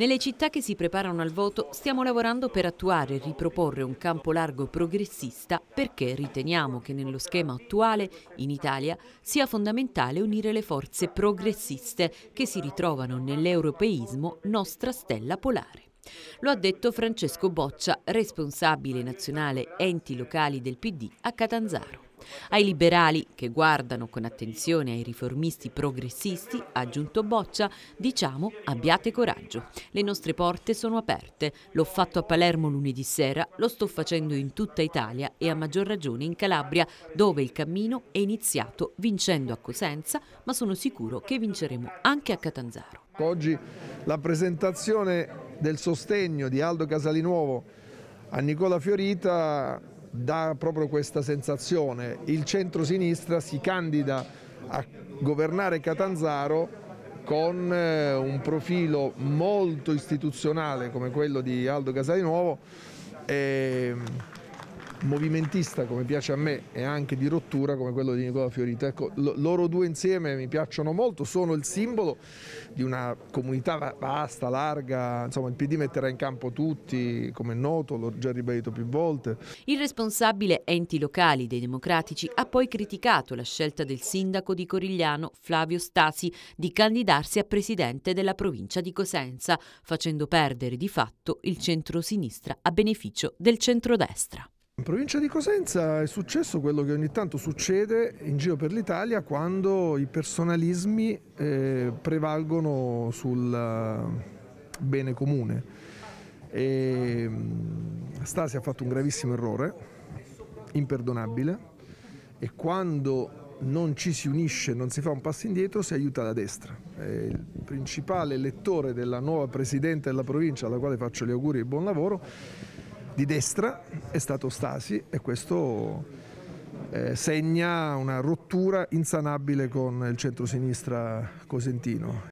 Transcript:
Nelle città che si preparano al voto stiamo lavorando per attuare e riproporre un campo largo progressista perché riteniamo che nello schema attuale in Italia sia fondamentale unire le forze progressiste che si ritrovano nell'europeismo nostra stella polare. Lo ha detto Francesco Boccia, responsabile nazionale enti locali del PD a Catanzaro. Ai liberali, che guardano con attenzione ai riformisti progressisti, ha aggiunto Boccia, diciamo abbiate coraggio. Le nostre porte sono aperte. L'ho fatto a Palermo lunedì sera, lo sto facendo in tutta Italia e a maggior ragione in Calabria, dove il cammino è iniziato vincendo a Cosenza, ma sono sicuro che vinceremo anche a Catanzaro. Oggi la presentazione del sostegno di Aldo Casalinuovo a Nicola Fiorita dà proprio questa sensazione. Il centro-sinistra si candida a governare Catanzaro con eh, un profilo molto istituzionale come quello di Aldo Casalinuovo, E ehm, movimentista come piace a me e anche di rottura come quello di Nicola Fiorito. Ecco, loro due insieme mi piacciono molto, sono il simbolo di una comunità vasta, larga, insomma il PD metterà in campo tutti, come è noto, l'ho già ribadito più volte. Il responsabile enti locali dei democratici ha poi criticato la scelta del sindaco di Corigliano, Flavio Stasi, di candidarsi a presidente della provincia di Cosenza, facendo perdere di fatto il centro-sinistra a beneficio del centrodestra. In provincia di Cosenza è successo quello che ogni tanto succede in giro per l'Italia quando i personalismi eh, prevalgono sul eh, bene comune. E, mm, Stasi ha fatto un gravissimo errore, imperdonabile, e quando non ci si unisce, non si fa un passo indietro, si aiuta la destra. E il principale elettore della nuova Presidente della provincia, alla quale faccio gli auguri e buon lavoro, di destra è stato Stasi e questo eh, segna una rottura insanabile con il centrosinistra cosentino